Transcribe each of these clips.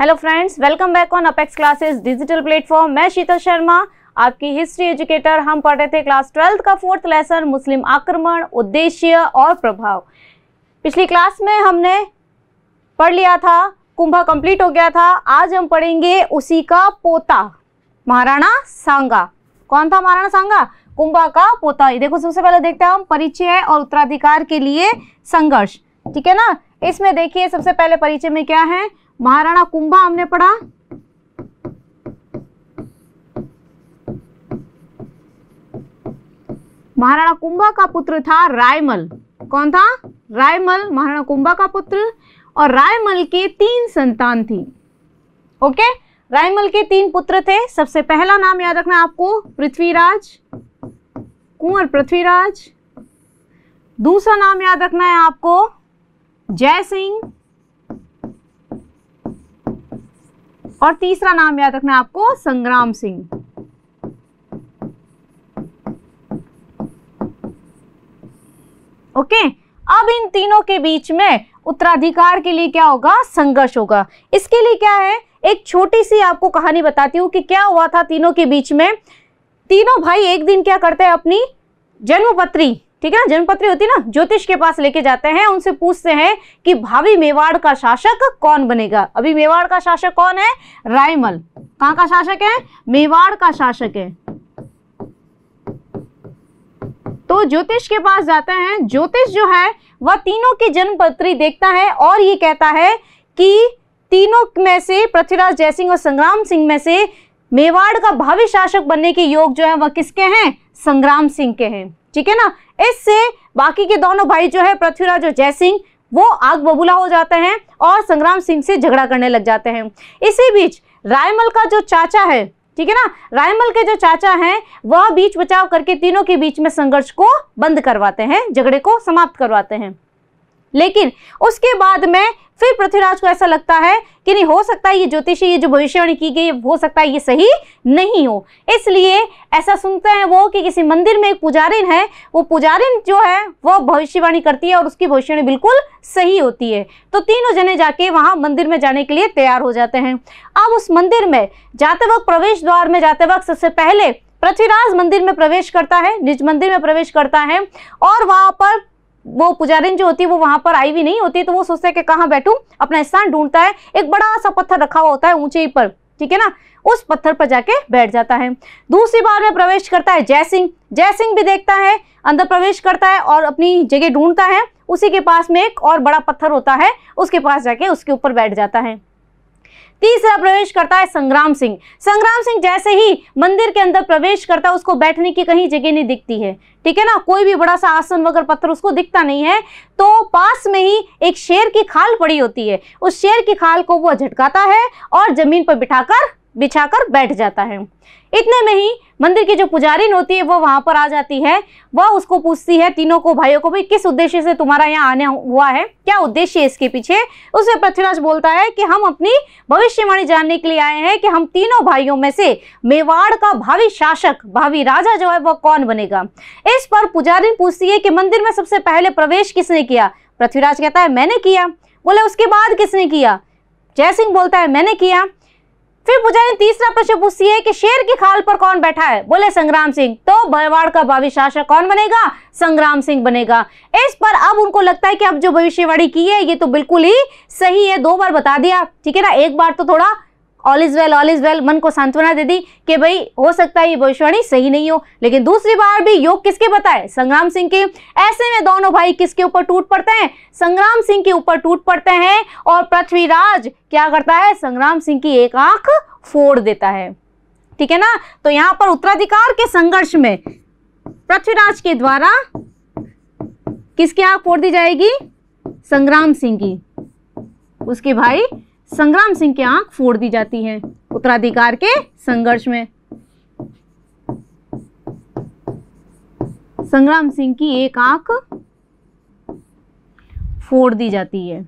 hello friends welcome back on Apex Classes digital platform मैं शीतल शर्मा आपकी history educator हम पढ़ रहे थे क्लास ट्वेल्थ का फोर्थ लेसन मुस्लिम आक्रमण उद्देश्य और प्रभाव पिछली क्लास में हमने पढ़ लिया था कुंभा कंप्लीट हो गया था आज हम पढ़ेंगे उसी का पोता महाराणा सांगा कौन था महाराणा सांगा कुंभा का पोता देखो सबसे पहले देखते हैं हम परिचय और उत्तराधिकार के लिए संघर्ष ठीक है ना इसमें देखिए सबसे पहले परिचय में क्या है महाराणा कुंभा हमने पढ़ा महाराणा कुंभा का पुत्र था रायमल कौन था रायमल महाराणा कुंभा का पुत्र और रायमल के तीन संतान थी ओके रायमल के तीन पुत्र थे सबसे पहला नाम याद रखना आपको पृथ्वीराज कुंवर पृथ्वीराज दूसरा नाम याद रखना है आपको जय सिंह और तीसरा नाम याद रखना आपको संग्राम सिंह ओके अब इन तीनों के बीच में उत्तराधिकार के लिए क्या होगा संघर्ष होगा इसके लिए क्या है एक छोटी सी आपको कहानी बताती हूँ कि क्या हुआ था तीनों के बीच में तीनों भाई एक दिन क्या करते हैं अपनी जन्मपत्री ठीक है ना जन्मपत्री होती है ना ज्योतिष के पास लेके जाते हैं उनसे पूछते हैं कि भावी मेवाड़ का शासक कौन बनेगा अभी मेवाड़ का शासक कौन है रायमल कहाँ का शासक है मेवाड़ का शासक है तो ज्योतिष के पास जाते हैं ज्योतिष जो है वह तीनों की जन्मपत्री देखता है और ये कहता है कि तीनों में से पृथ्वीराज जयसिंह और संग्राम सिंह में से मेवाड़ का भावी शासक बनने के योग जो है वह किसके हैं संग्राम सिंह के हैं ठीक है ना इससे बाकी के दोनों भाई जो है पृथ्वीराज और जय सिंह वो आग बबूला हो जाते हैं और संग्राम सिंह से झगड़ा करने लग जाते हैं इसी बीच रायमल का जो चाचा है ठीक है ना रायमल के जो चाचा हैं वह बीच बचाव करके तीनों के बीच में संघर्ष को बंद करवाते हैं झगड़े को समाप्त करवाते हैं लेकिन उसके बाद में फिर पृथ्वीराज को ऐसा लगता है कि नहीं हो सकता है ये ज्योतिषी ये जो भविष्यवाणी की गई हो सकता है ये सही नहीं हो इसलिए ऐसा सुनते हैं वो कि किसी मंदिर में एक पुजारिन है वो पुजारिन जो है वो भविष्यवाणी करती है और उसकी भविष्यवाणी बिल्कुल सही होती है तो तीनों जने जाके वहाँ मंदिर में जाने के लिए तैयार हो जाते हैं अब उस मंदिर में जाते वक्त प्रवेश द्वार में जाते वक्त सबसे पहले पृथ्वीराज मंदिर में प्रवेश करता है निज मंदिर में प्रवेश करता है और वहाँ पर वो पुजारिन जो होती है वो वहां पर आई भी नहीं होती तो वो सोचता है कि कहाँ बैठू अपना स्थान ढूंढता है एक बड़ा सा पत्थर रखा हुआ होता है ऊंचे पर ठीक है ना उस पत्थर पर जाके बैठ जाता है दूसरी बार में प्रवेश करता है जय सिंह जय सिंह भी देखता है अंदर प्रवेश करता है और अपनी जगह ढूंढता है उसी के पास में एक और बड़ा पत्थर होता है उसके पास जाके उसके ऊपर बैठ जाता है तीसरा प्रवेश करता है संग्राम सिंह संग्राम सिंह जैसे ही मंदिर के अंदर प्रवेश करता है उसको बैठने की कहीं जगह नहीं दिखती है ठीक है ना कोई भी बड़ा सा आसन वगैरह पत्थर उसको दिखता नहीं है तो पास में ही एक शेर की खाल पड़ी होती है उस शेर की खाल को वह झटकाता है और जमीन पर बिठाकर बिछाकर बैठ जाता है इतने में ही मंदिर की जो पुजारिन होती है वो वहां पर आ जाती है वह उसको पूछती है तीनों को भाइयों को भी किस उद्देश्य से तुम्हारा यहाँ आने हुआ है क्या उद्देश्य है इसके पीछे उसे पृथ्वीराज बोलता है कि हम अपनी भविष्यवाणी जानने के लिए आए हैं कि हम तीनों भाइयों में से मेवाड़ का भावी शासक भावी राजा जो है वह कौन बनेगा इस पर पुजारिन पूछती है कि मंदिर में सबसे पहले प्रवेश किसने किया पृथ्वीराज कहता है मैंने किया बोले उसके बाद किसने किया जयसिंह बोलता है मैंने किया फिर पूछा तीसरा प्रश्न पूछती है कि शेर की खाल पर कौन बैठा है बोले संग्राम सिंह तो भरवाड़ का भावी शासक कौन बनेगा संग्राम सिंह बनेगा इस पर अब उनको लगता है कि अब जो भविष्यवाणी की है ये तो बिल्कुल ही सही है दो बार बता दिया ठीक है ना एक बार तो थोड़ा all is well all is well मन को सांत्वना दे दी कि भाई हो सकता है ये भविष्यवाणी सही नहीं हो लेकिन दूसरी बार भी योग किसके बताए संग्राम सिंह के ऐसे में दोनों भाई किसके ऊपर टूट पड़ते हैं संग्राम सिंह के ऊपर टूट पड़ते हैं और पृथ्वीराज क्या करता है संग्राम सिंह की एक आंख फोड़ देता है ठीक है ना तो यहां पर उत्तराधिकार के संघर्ष में पृथ्वीराज के द्वारा किसकी आंख फोड़ दी जाएगी संग्राम सिंह की उसके भाई संग्राम सिंह की आंख फोड़ दी जाती है उत्तराधिकार के संघर्ष में संग्राम सिंह की एक आंख फोड़ दी जाती है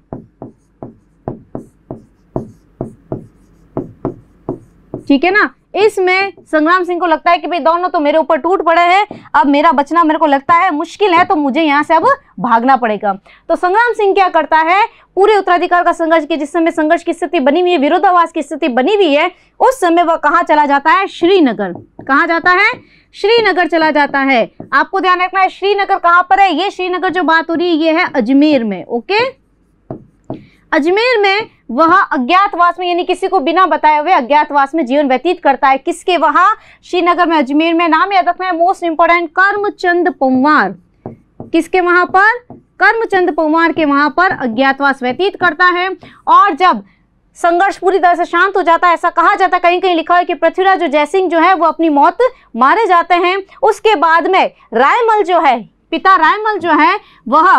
ठीक है ना इसमें संग्राम सिंह को लगता है कि भाई दोनों तो मेरे ऊपर टूट पड़े हैं अब मेरा बचना मेरे को लगता है मुश्किल है तो मुझे यहाँ से अब भागना पड़ेगा तो संग्राम सिंह क्या करता है पूरे उत्तराधिकार का संघर्ष की जिस समय संघर्ष की स्थिति बनी हुई है विरोधावास की स्थिति बनी हुई है उस समय वह कहाँ चला जाता है श्रीनगर कहाँ जाता है श्रीनगर चला जाता है आपको ध्यान रखना है श्रीनगर कहाँ पर है ये श्रीनगर जो बात हो रही है ये है अजमेर में ओके अजमेर में वहाँ अज्ञातवास में यानी किसी को बिना बताए हुए अज्ञातवास में जीवन व्यतीत करता है किसके वहां श्रीनगर में अजमेर में नाम याद रखना है मोस्ट इंपॉर्टेंट कर्मचंद पंवार किसके वहां पर कर्मचंद पंवार के वहां पर अज्ञातवास व्यतीत करता है और जब संघर्ष पूरी तरह से शांत हो जाता है ऐसा कहा जाता है कहीं कहीं लिखा है कि पृथ्वीराज जो जयसिंह जो है वो अपनी मौत मारे जाते हैं उसके बाद में रायमल जो है पिता रायमल जो है वह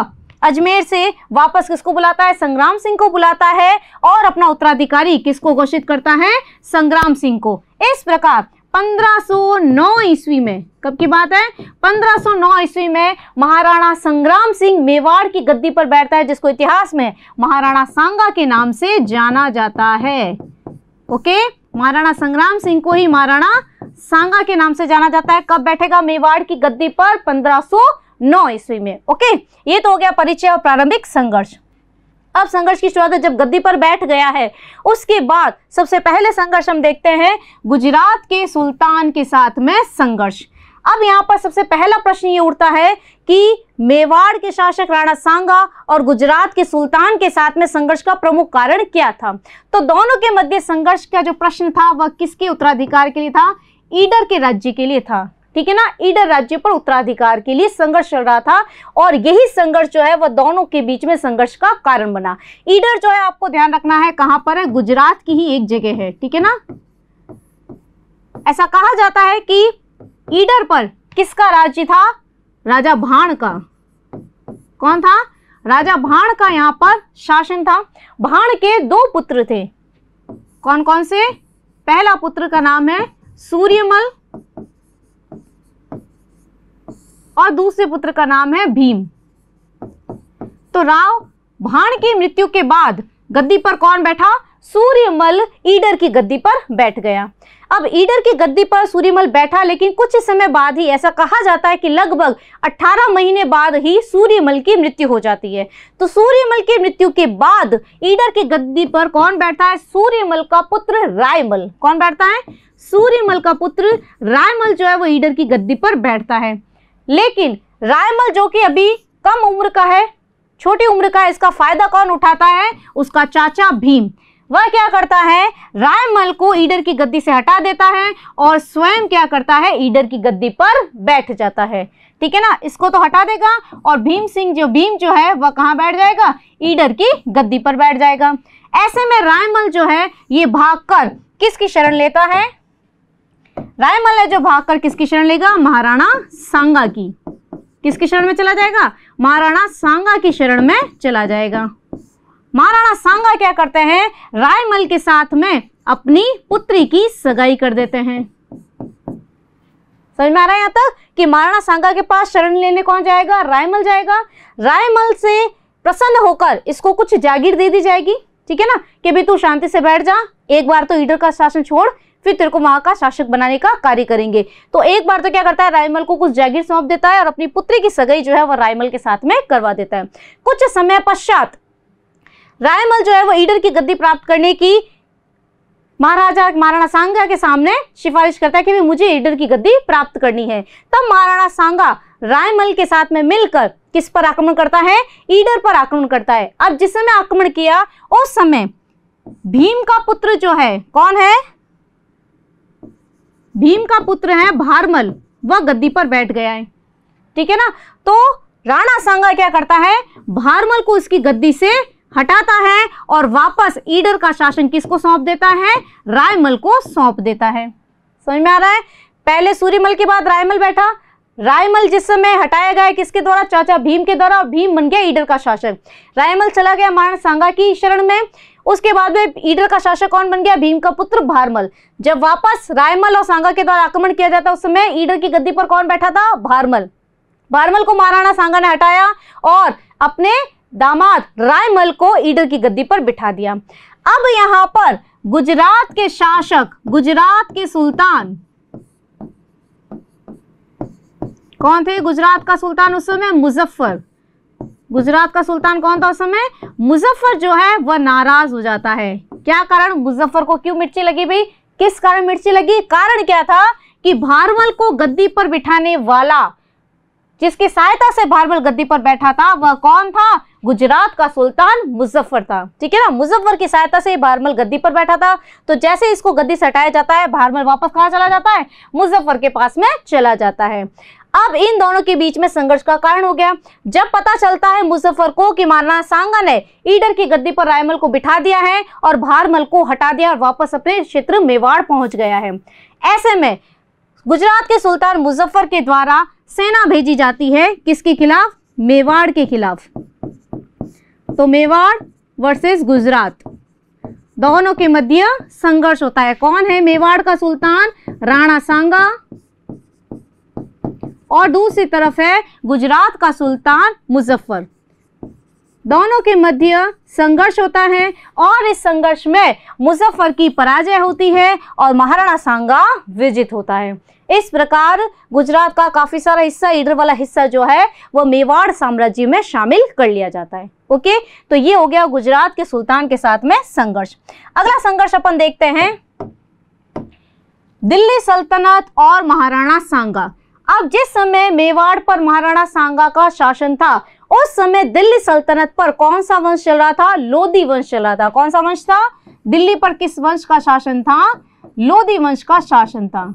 अजमेर से वापस किसको बुलाता है संग्राम सिंह को बुलाता है और अपना उत्तराधिकारी किसको घोषित करता है संग्राम सिंह को इस प्रकार 1509 ईस्वी में कब की बात है 1509 ईस्वी में महाराणा संग्राम सिंह मेवाड़ की गद्दी पर बैठता है जिसको इतिहास में महाराणा सांगा के नाम से जाना जाता है ओके महाराणा संग्राम सिंह को ही महाराणा सांगा के नाम से जाना जाता है कब बैठेगा मेवाड़ की गद्दी पर पंद्रह नौ ईस्वी में ओके ये तो हो गया परिचय और प्रारंभिक संघर्ष अब संघर्ष की शुरुआत जब गद्दी पर बैठ गया है उसके बाद सबसे पहले संघर्ष हम देखते हैं गुजरात के सुल्तान के साथ में संघर्ष अब यहाँ पर सबसे पहला प्रश्न ये उठता है कि मेवाड़ के शासक राणा सांगा और गुजरात के सुल्तान के साथ में संघर्ष का प्रमुख कारण क्या था तो दोनों के मध्य संघर्ष का जो प्रश्न था वह किसके उत्तराधिकार के लिए था ईडर के राज्य के लिए था ठीक है ना ईडर राज्य पर उत्तराधिकार के लिए संघर्ष चल रहा था और यही संघर्ष जो है वह दोनों के बीच में संघर्ष का कारण बना ईडर जो है आपको ध्यान रखना है कहां पर है गुजरात की ही एक जगह है ठीक है ना ऐसा कहा जाता है कि ईडर पर किसका राज्य था राजा भाण का कौन था राजा भाण का यहां पर शासन था भाण के दो पुत्र थे कौन कौन से पहला पुत्र का नाम है सूर्यमल और दूसरे पुत्र का नाम है भीम तो राव भाण की मृत्यु के बाद गद्दी पर कौन बैठा सूर्यमल ईडर की गद्दी पर बैठ गया अब ईडर की गद्दी पर सूर्यमल बैठा लेकिन कुछ समय बाद ही ऐसा कहा जाता है कि लगभग 18 महीने बाद ही सूर्यमल की मृत्यु हो जाती है तो सूर्यमल की मृत्यु के बाद ईडर की गद्दी पर कौन बैठता है सूर्यमल का पुत्र रायमल कौन बैठता है सूर्यमल का पुत्र रायमल जो है वो ईडर की गद्दी पर बैठता है लेकिन रायमल जो कि अभी कम उम्र का है छोटी उम्र का इसका फायदा कौन उठाता है उसका चाचा भीम वह क्या करता है रायमल को ईडर की गद्दी से हटा देता है और स्वयं क्या करता है ईडर की गद्दी पर बैठ जाता है ठीक है ना इसको तो हटा देगा और भीम सिंह जो भीम जो है वह कहाँ बैठ जाएगा ईडर की गद्दी पर बैठ जाएगा ऐसे में रायमल जो है ये भागकर किसकी शरण लेता है रायमल है जो भागकर किसकी शरण लेगा महाराणा सांगा की किसकी शरण में चला जाएगा महाराणा सांगा की शरण में चला जाएगा महाराणा सांगा क्या करते हैं रायमल के साथ में अपनी पुत्री की सगाई कर देते हैं समझ में आ रहा है यहां तक कि महाराणा सांगा के पास शरण लेने कौन जाएगा रायमल जाएगा रायमल से प्रसन्न होकर इसको कुछ जागीर दे दी जाएगी ठीक है ना कि भाई तू शांति से बैठ जा एक बार तो ईडर का शासन छोड़ फिर तेरे को वहां का शासक बनाने का कार्य करेंगे तो एक बार तो क्या करता है रायमल को कुछ जागीर सौंप देता है और अपनी पुत्री की सगाई जो है वह रायमल के साथ में करवा देता है कुछ समय पश्चात रायमल जो है वो ईडर की गद्दी प्राप्त करने की महाराजा महाराणा सांगा के सामने सिफारिश करता है कि भी मुझे ईडर की गद्दी प्राप्त करनी है तब महाराणा सांगा रायमल के साथ में मिलकर किस पर आक्रमण करता है ईडर पर आक्रमण करता है अब जिस समय आक्रमण किया उस समय भीम का पुत्र जो है कौन है भीम का पुत्र है भारमल वह गद्दी पर बैठ गया है ठीक है ना तो राणा सांगा क्या करता है भारमल को इसकी गद्दी से हटाता है और वापस ईडर का शासन किसको सौंप देता है रायमल को सौंप देता है समझ में आ रहा है पहले सूर्यमल के बाद रायमल बैठा रायमल जिस समय हटाया गया किसके द्वारा चाचा भीम के द्वारा और भीम बन गया ईडर का शासक रायमल चला गया महाराणा सांगा की शरण में उसके बाद में ईडल का शासक कौन बन गया भीम का पुत्र भारमल जब वापस रायमल और सांगा के द्वारा आक्रमण किया जाता उस समय ईडल की गद्दी पर कौन बैठा था भारमल भारमल को महाराणा सांगा ने हटाया और अपने दामाद रायमल को ईडल की गद्दी पर बिठा दिया अब यहां पर गुजरात के शासक गुजरात के सुल्तान कौन थे गुजरात का सुल्तान उस समय मुजफ्फर गुजरात का सुल्तान कौन था उस समय मुजफ्फर जो है वह नाराज हो जाता है क्या कारण मुजफ्फर को क्यों मिर्ची लगी भाई किस कारण मिर्ची लगी कारण क्या था कि भारवल को गद्दी पर बिठाने वाला जिसकी सहायता से भारमल गद्दी पर बैठा था वह कौन था गुजरात का सुल्तान मुजफ्फर था ठीक है ना मुजफ्फर की सहायता से भारमल गद्दी पर बैठा था तो जैसे इसको गद्दी से हटाया जाता है भारमल वापस कहाँ चला जाता है मुजफ्फर के पास में चला जाता है अब इन दोनों के बीच में संघर्ष का कारण हो गया जब पता चलता है मुजफ्फर को कि मारना सांगा ने ईडर की गद्दी पर रायमल को बिठा दिया है और भारमल को हटा दिया और वापस अपने क्षेत्र मेवाड़ पहुंच गया है ऐसे में गुजरात के सुल्तान मुजफ्फर के द्वारा सेना भेजी जाती है किसके खिलाफ मेवाड़ के खिलाफ तो मेवाड़ वर्सेस गुजरात दोनों के मध्य संघर्ष होता है कौन है मेवाड़ का सुल्तान राणा सांगा और दूसरी तरफ है गुजरात का सुल्तान मुजफ्फर दोनों के मध्य संघर्ष होता है और इस संघर्ष में मुजफ्फर की पराजय होती है और महाराणा सांगा विजित होता है इस प्रकार गुजरात का काफ़ी सारा हिस्सा इधर वाला हिस्सा जो है वो मेवाड़ साम्राज्य में शामिल कर लिया जाता है ओके तो ये हो गया गुजरात के सुल्तान के साथ में संघर्ष अगला संघर्ष अपन देखते हैं दिल्ली सल्तनत और महाराणा सांगा अब जिस समय मेवाड़ पर महाराणा सांगा का शासन था उस समय दिल्ली सल्तनत पर कौन सा वंश चल रहा था लोधी वंश चल रहा था कौन सा वंश था दिल्ली पर किस वंश का शासन था लोधी वंश का शासन था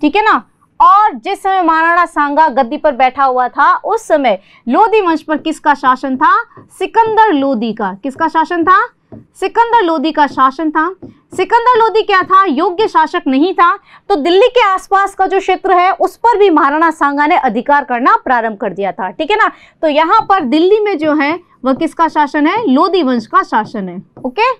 ठीक है ना और जिस समय महाराणा सांगा गद्दी पर बैठा हुआ था उस समय लोधी वंश पर किसका शासन था सिकंदर लोधी का किसका शासन था सिकंदर लोधी का शासन था सिकंदर लोधी क्या था योग्य शासक नहीं था तो दिल्ली के आसपास का जो क्षेत्र है उस पर भी महाराणा सांगा ने अधिकार करना प्रारंभ कर दिया था ठीक है ना तो यहां पर दिल्ली में जो है वह किसका शासन है लोधी वंश का शासन है ओके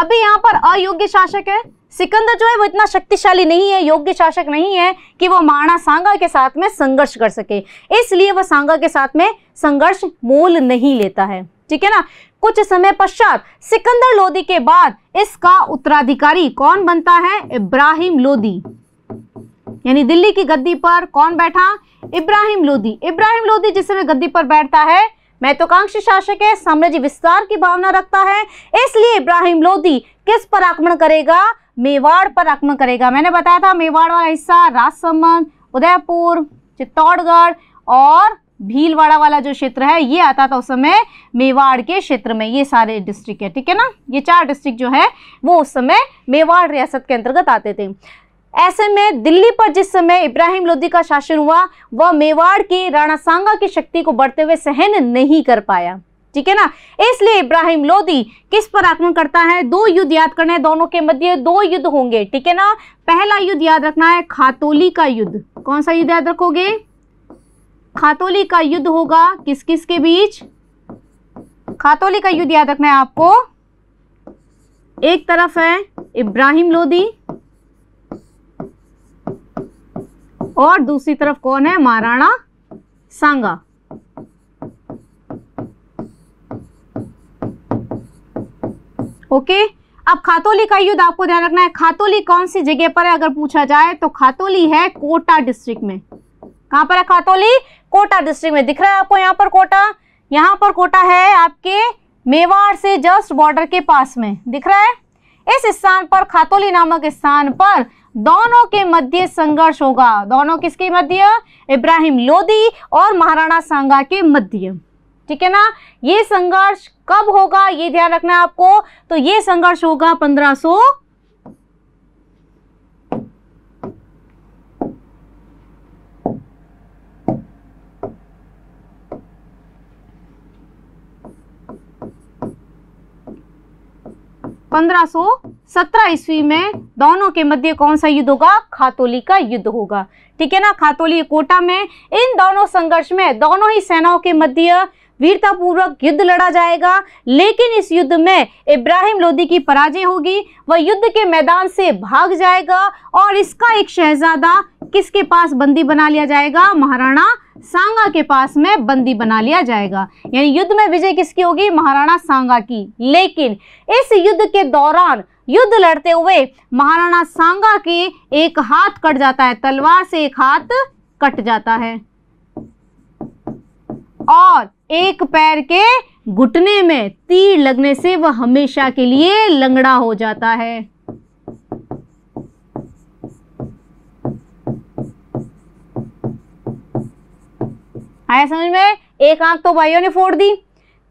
अभी यहाँ पर अयोग्य शासक है सिकंदर जो है वो इतना शक्तिशाली नहीं है योग्य शासक नहीं है कि वो महाराणा सांगा के साथ में संघर्ष कर सके इसलिए वह सांगा के साथ में संघर्ष मोल नहीं लेता है ठीक है ना कुछ समय पश्चात सिकंदर लोदी के बाद इसका उत्तराधिकारी कौन बनता है इब्राहिम लोदी यानी दिल्ली की गद्दी पर कौन बैठा इब्राहिम लोदी इब्राहिम लोदी जिस समय गद्दी पर बैठता है महत्वाकांक्षी तो शासक है साम्राज्य विस्तार की भावना रखता है इसलिए इब्राहिम लोदी किस पर आक्रमण करेगा मेवाड़ पर आक्रमण करेगा मैंने बताया था मेवाड़ वाला हिस्सा राजसमंद उदयपुर चित्तौड़गढ़ और भीलवाड़ा वाला जो क्षेत्र है ये आता था उस समय मेवाड़ के क्षेत्र में ये सारे डिस्ट्रिक्ट है ठीक है ना ये चार डिस्ट्रिक्ट जो है वो उस समय मेवाड़ रियासत के अंतर्गत आते थे ऐसे में दिल्ली पर जिस समय इब्राहिम लोधी का शासन हुआ वह मेवाड़ के राणा सांगा की शक्ति को बढ़ते हुए सहन नहीं कर पाया ठीक है ना इसलिए इब्राहिम लोधी किस पर आक्रमण करता है दो युद्ध याद करने दोनों के मध्य दो युद्ध होंगे ठीक है ना पहला युद्ध याद रखना है खातोली का युद्ध कौन सा युद्ध याद रखोगे खातोली का युद्ध होगा किस किस के बीच खातोली का युद्ध याद रखना है आपको एक तरफ है इब्राहिम लोदी और दूसरी तरफ कौन है महाराणा सांगा ओके अब खातोली का युद्ध आपको ध्यान रखना है खातोली कौन सी जगह पर है अगर पूछा जाए तो खातोली है कोटा डिस्ट्रिक्ट में कहाँ पर है खातौली कोटा डिस्ट्रिक्ट में दिख रहा है आपको यहाँ पर कोटा यहाँ पर कोटा है आपके मेवाड़ से जस्ट बॉर्डर के पास में दिख रहा है इस स्थान पर खातौली नामक स्थान पर दोनों के मध्य संघर्ष होगा दोनों किसके मध्य इब्राहिम लोदी और महाराणा सांगा के मध्य ठीक है ना ये संघर्ष कब होगा ये ध्यान रखना है आपको तो ये संघर्ष होगा पंद्रह 1517 ईस्वी में दोनों के मध्य कौन सा युद्ध होगा खातोली का युद्ध होगा ठीक है ना खातोली कोटा में इन दोनों संघर्ष में दोनों ही सेनाओं के मध्य वीरतापूर्वक युद्ध लड़ा जाएगा लेकिन इस युद्ध में इब्राहिम लोदी की पराजय होगी वह युद्ध के मैदान से भाग जाएगा और इसका एक शहजादा किसके पास बंदी बना लिया जाएगा महाराणा सांगा के पास में बंदी बना लिया जाएगा यानी युद्ध में विजय किसकी होगी महाराणा सांगा की लेकिन इस युद्ध के दौरान युद्ध लड़ते हुए महाराणा सांगा के एक हाथ कट जाता है तलवार से एक हाथ कट जाता है और एक पैर के घुटने में तीर लगने से वह हमेशा के लिए लंगड़ा हो जाता है आया समझ में एक आंख तो भाइयों ने फोड़ दी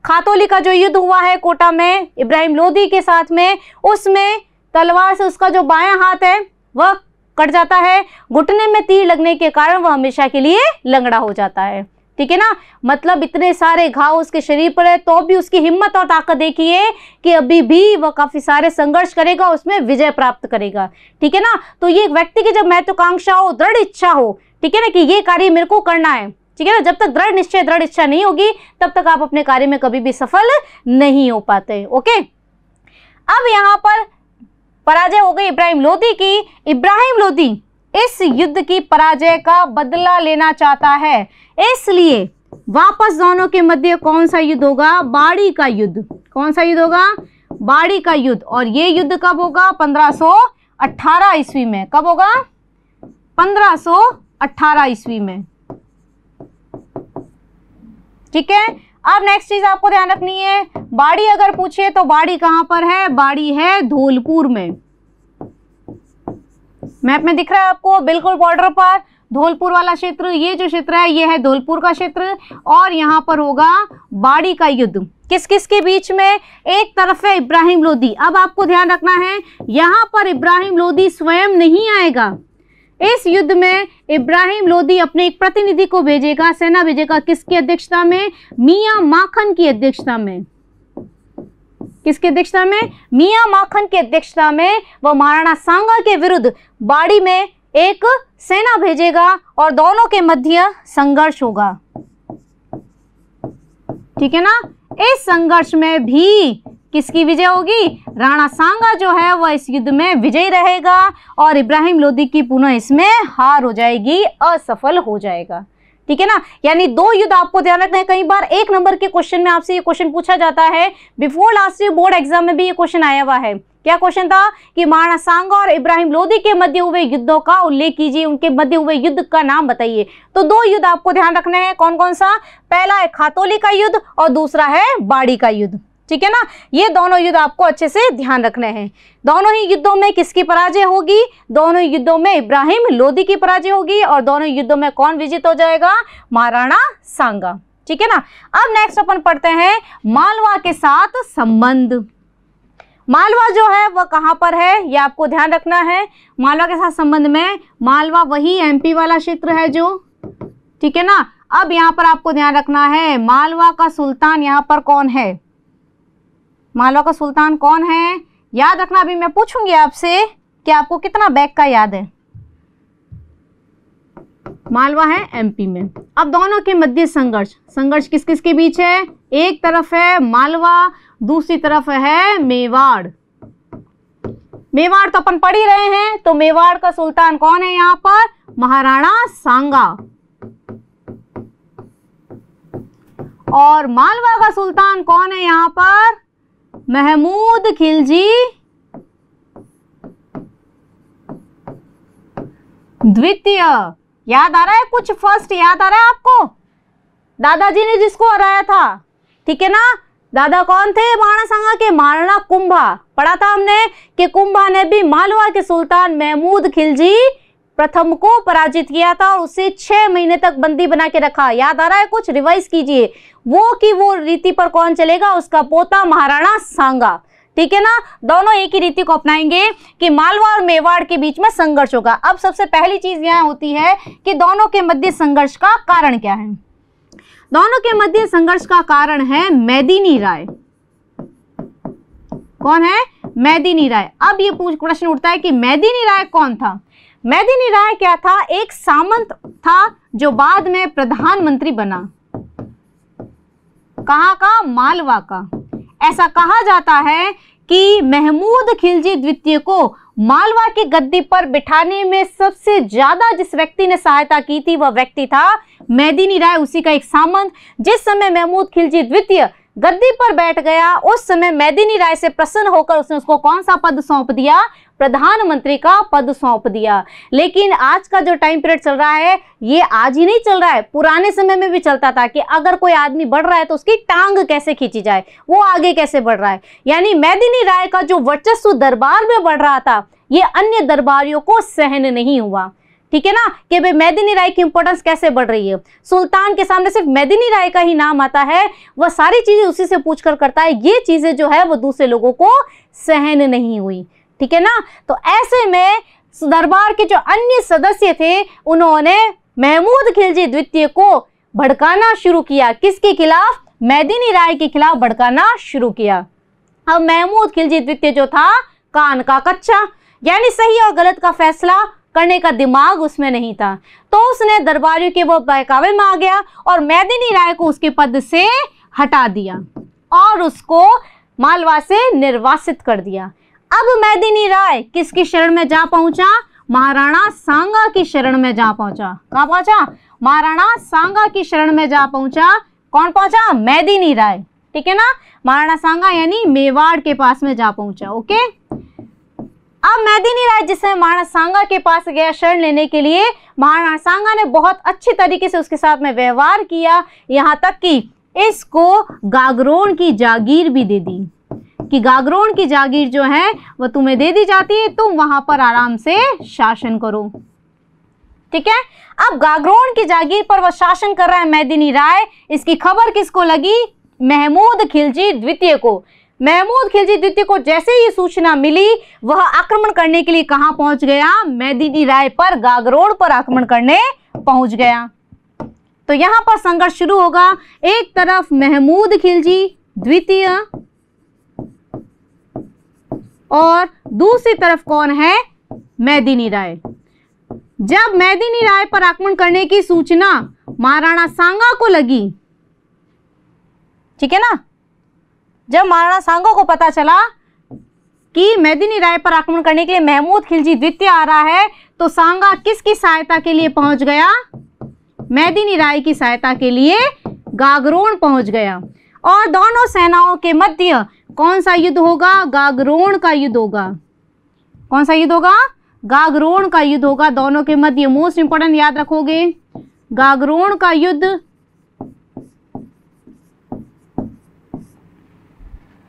खातोली का जो युद्ध हुआ है कोटा में इब्राहिम लोधी के साथ में उसमें तलवार से उसका जो बायां हाथ है वह कट जाता है घुटने में तीर लगने के कारण वह हमेशा के लिए लंगड़ा हो जाता है ठीक है ना मतलब इतने सारे घाव उसके शरीर पर है तो भी उसकी हिम्मत और ताकत देखिए कि अभी भी वह काफ़ी सारे संघर्ष करेगा उसमें विजय प्राप्त करेगा ठीक है ना तो ये व्यक्ति की जब महत्वाकांक्षा हो दृढ़ इच्छा हो ठीक है ना कि ये कार्य मेरे को करना है ठीक है ना जब तक दृढ़ निश्चय दृढ़ इच्छा नहीं होगी तब तक आप अपने कार्य में कभी भी सफल नहीं हो पाते ओके अब यहाँ पर पराजय हो गई इब्राहिम लोधी की इब्राहिम लोधी इस युद्ध की पराजय का बदला लेना चाहता है इसलिए वापस दोनों के मध्य कौन सा युद्ध होगा बाड़ी का युद्ध कौन सा युद्ध होगा बाड़ी का युद्ध और ये युद्ध कब होगा 1518 ईस्वी में कब होगा 1518 ईस्वी में ठीक है अब नेक्स्ट चीज आपको ध्यान रखनी है बाड़ी अगर पूछे तो बाड़ी कहां पर है बाड़ी है धौलपुर में मैप में दिख रहा है आपको बिल्कुल बॉर्डर पर धौलपुर वाला क्षेत्र ये जो क्षेत्र है ये है धौलपुर का क्षेत्र और यहाँ पर होगा बाड़ी का युद्ध किस किस के बीच में एक तरफ है इब्राहिम लोदी अब आपको ध्यान रखना है यहाँ पर इब्राहिम लोदी स्वयं नहीं आएगा इस युद्ध में इब्राहिम लोदी अपने एक प्रतिनिधि को भेजेगा सेना भेजेगा किसकी अध्यक्षता में मियाँ माखन की अध्यक्षता में किसके अध्यक्षता में मियां माखन की अध्यक्षता में वह महाराणा सांगा के विरुद्ध बाड़ी में एक सेना भेजेगा और दोनों के मध्य संघर्ष होगा ठीक है ना इस संघर्ष में भी किसकी विजय होगी राणा सांगा जो है वह इस युद्ध में विजयी रहेगा और इब्राहिम लोदी की पुनः इसमें हार हो जाएगी असफल हो जाएगा ठीक है ना यानी दो युद्ध आपको ध्यान रखना है कई बार एक नंबर के क्वेश्चन में आपसे ये क्वेश्चन पूछा जाता है before last year board exam में भी ये क्वेश्चन आया हुआ है क्या क्वेश्चन था कि महाराणा सांगा और इब्राहिम लोधी के मध्य हुए युद्धों का उल्लेख कीजिए उनके मध्य हुए युद्ध का नाम बताइए तो दो युद्ध आपको ध्यान रखना है कौन कौन सा पहला है खातोली का युद्ध और दूसरा है बाड़ी का युद्ध ठीक है ना ये दोनों युद्ध आपको अच्छे से ध्यान रखने हैं दोनों ही युद्धों में किसकी पराजय होगी दोनों युद्धों में इब्राहिम लोधी की पराजय होगी और दोनों युद्धों में कौन विजित हो जाएगा महाराणा सांगा ठीक है ना अब नेक्स्ट अपन पढ़ते हैं मालवा के साथ संबंध मालवा जो है वह कहां पर है यह आपको ध्यान रखना है मालवा के साथ संबंध में मालवा वही एमपी वाला क्षेत्र है जो ठीक है ना अब यहाँ पर आपको ध्यान रखना है मालवा का सुल्तान यहां पर कौन है मालवा का सुल्तान कौन है याद रखना अभी मैं पूछूंगी आपसे कि आपको कितना बैग का याद है मालवा है एमपी में अब दोनों के मध्य संघर्ष संघर्ष किस किस के बीच है एक तरफ है मालवा दूसरी तरफ है मेवाड़ मेवाड़ तो अपन पढ़ ही रहे हैं तो मेवाड़ का सुल्तान कौन है यहाँ पर महाराणा सांगा और मालवा का सुल्तान कौन है यहाँ पर महमूद खिलजी द्वितीय याद आ रहा है कुछ फर्स्ट याद आ रहा है आपको दादाजी ने जिसको हराया था ठीक है ना दादा कौन थे महाराणा सांगा के महाराणा कुंभा पढ़ा था हमने कि कुंभा ने भी मालवा के सुल्तान महमूद खिलजी प्रथम को पराजित किया था और उसे छह महीने तक बंदी बना के रखा याद आ रहा है कुछ रिवाइज कीजिए वो कि वो रीति पर कौन चलेगा उसका पोता महाराणा सांगा ठीक है ना दोनों एक ही रीति को अपनाएंगे कि मालवा और मेवाड़ के बीच में संघर्ष होगा अब सबसे पहली चीज यह होती है कि दोनों के मध्य संघर्ष का कारण क्या है दोनों के मध्य संघर्ष का कारण है मैदिनी राय कौन है मैदिनी राय अब ये प्रश्न उठता है कि मैदिनी राय कौन था मैदिनी राय क्या था एक सामंत था जो बाद में प्रधानमंत्री बना कहा का मालवा का ऐसा कहा जाता है कि महमूद खिलजी द्वितीय को मालवा की गद्दी पर बिठाने में सबसे ज्यादा जिस व्यक्ति ने सहायता की थी वह व्यक्ति था मैदिनी राय उसी का एक सामंत जिस समय महमूद खिलजी द्वितीय गद्दी पर बैठ गया उस समय मैदिनी राय से प्रसन्न होकर उसने उसको कौन सा पद सौंप दिया प्रधानमंत्री का पद सौंप दिया लेकिन आज का जो टाइम पीरियड चल रहा है ये आज ही नहीं चल रहा है पुराने समय में भी चलता था कि अगर कोई आदमी बढ़ रहा है तो उसकी टांग कैसे खींची जाए वो आगे कैसे बढ़ रहा है यानी मैदिनी राय का जो वर्चस्व दरबार में बढ़ रहा था ये अन्य दरबारियों को सहन नहीं हुआ ठीक है ना कि भाई मैदिनी राय की इंपॉर्टेंस कैसे बढ़ रही है सुल्तान के सामने सिर्फ मैदिनी राय का ही नाम आता है वह सारी चीजें उसी से पूछ करता है ये चीजें जो है वो दूसरे लोगों को सहन नहीं हुई ठीक है ना तो ऐसे में दरबार के जो अन्य सदस्य थे उन्होंने महमूद खिलजी द्वितीय को भड़काना शुरू किया किसके खिलाफ मैदिनी राय के खिलाफ भड़काना शुरू किया अब महमूद खिलजी द्वितीय जो था कान का कच्चा यानी सही और गलत का फैसला करने का दिमाग उसमें नहीं था तो उसने दरबारियों के वो बहकावे में आ गया और मैदिनी राय को उसके पद से हटा दिया और उसको मालवा से निर्वासित कर दिया अब मैदिनी राय किसकी शरण में जा पहुंचा महाराणा सांगा की शरण में जा पहुंचा कहा पहुंचा महाराणा सांगा की शरण में जा पहुंचा कौन पहुंचा मैदिनी राय ठीक है ना महाराणा सांगा यानी मेवाड़ के पास में जा पहुंचा ओके अब मैदिनी राय जिसमें महाराणा सांगा के पास गया शरण लेने के लिए महाराणा सांगा ने बहुत अच्छी तरीके से उसके साथ में व्यवहार किया यहां तक कि इसको गागरोन की जागीर भी दे दी कि गागरोन की जागीर जो है वह तुम्हें दे दी जाती है तुम वहां पर आराम से शासन करो ठीक है अब गागरोन की जागीर पर वह शासन कर रहा है मैदिनी राय इसकी खबर किसको लगी महमूद खिलजी द्वितीय को महमूद खिलजी द्वितीय को जैसे ही सूचना मिली वह आक्रमण करने के लिए कहां पहुंच गया मैदिनी राय पर गागरोड पर आक्रमण करने पहुंच गया तो यहां पर संघर्ष शुरू होगा एक तरफ महमूद खिलजी द्वितीय और दूसरी तरफ कौन है मैदिनी राय जब मैदिनी राय पर आक्रमण करने की सूचना महाराणा सांगा को लगी ठीक है ना जब महाराणा सांगा को पता चला कि मैदिनी राय पर आक्रमण करने के लिए महमूद खिलजी द्वितीय आ रहा है तो सांगा किसकी सहायता के लिए पहुंच गया मैदिनी राय की सहायता के लिए गागरोन पहुंच गया और दोनों सेनाओं के मध्य कौन सा युद्ध होगा गागरोण का युद्ध होगा कौन सा युद्ध होगा गागरोण का युद्ध होगा दोनों के मध्य मोस्ट इंपॉर्टेंट याद रखोगे गागरोण का युद्ध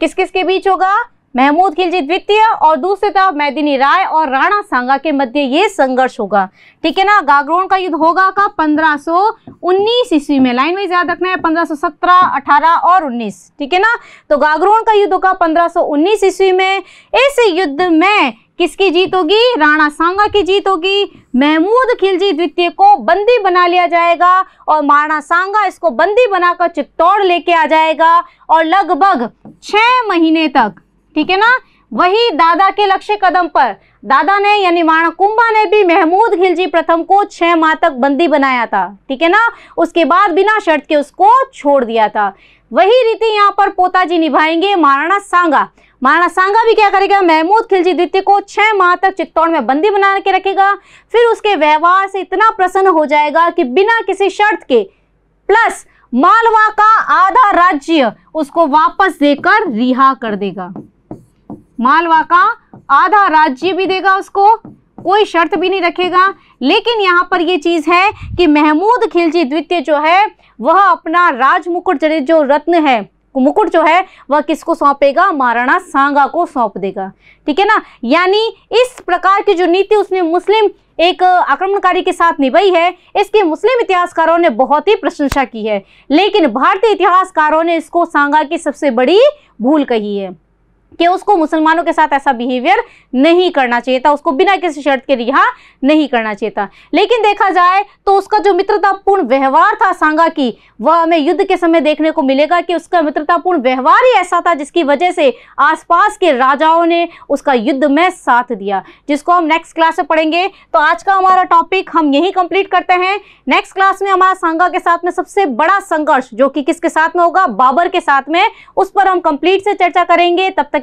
किस किस के बीच होगा महमूद खिलजी द्वितीय और दूसरे तरफ मैदिनी राय और राणा सांगा के मध्य ये संघर्ष होगा ठीक है ना गागरोन का युद्ध होगा का 1519 ईस्वी में लाइन में याद रखना है 1517, 18 और 19 ठीक है ना तो गागरोन का युद्ध होगा 1519 ईस्वी में इस युद्ध में किसकी जीत होगी राणा सांगा की जीत होगी महमूद खिलजी द्वितीय को बंदी बना लिया जाएगा और महाराणा सांगा इसको बंदी बनाकर चित्तौड़ लेके आ जाएगा और लगभग छः महीने तक ठीक है ना वही दादा के लक्ष्य कदम पर दादा ने यानी कुंभा ने भी महमूद खिलजी प्रथम को छह माह तक बंदी बनाया था ठीक है ना उसके बाद बिना शर्त के उसको छोड़ दिया था वही रीति यहाँ पर पोताजी निभाएंगे महाराणा सांगा महाराणा सांगा भी क्या करेगा महमूद खिलजी द्वितीय को छह माह तक चित्तौड़ में बंदी बना के रखेगा फिर उसके व्यवहार से इतना प्रसन्न हो जाएगा कि बिना किसी शर्त के प्लस मालवा का आधा राज्य उसको वापस देकर रिहा कर देगा मालवा का आधा राज्य भी देगा उसको कोई शर्त भी नहीं रखेगा लेकिन यहाँ पर ये चीज़ है कि महमूद खिलजी द्वितीय जो है वह अपना राज मुकुट जनित जो रत्न है मुकुट जो है वह किसको सौंपेगा महाराणा सांगा को सौंप देगा ठीक है ना यानी इस प्रकार की जो नीति उसने मुस्लिम एक आक्रमणकारी के साथ निभाई है इसके मुस्लिम इतिहासकारों ने बहुत ही प्रशंसा की है लेकिन भारतीय इतिहासकारों ने इसको सांगा की सबसे बड़ी भूल कही है कि उसको मुसलमानों के साथ ऐसा बिहेवियर नहीं करना चाहिए था उसको बिना किसी शर्त के रिहा नहीं करना चाहिए था लेकिन देखा जाए तो उसका जो मित्रतापूर्ण व्यवहार था सांगा की वह हमें युद्ध के समय देखने को मिलेगा कि उसका मित्रतापूर्ण व्यवहार ही ऐसा था जिसकी वजह से आसपास के राजाओं ने उसका युद्ध में साथ दिया जिसको हम नेक्स्ट क्लास में पढ़ेंगे तो आज का हमारा टॉपिक हम यही कंप्लीट करते हैं नेक्स्ट क्लास में हमारा सांगा के साथ में सबसे बड़ा संघर्ष जो कि किसके साथ में होगा बाबर के साथ में उस पर हम कंप्लीट से चर्चा करेंगे तब तक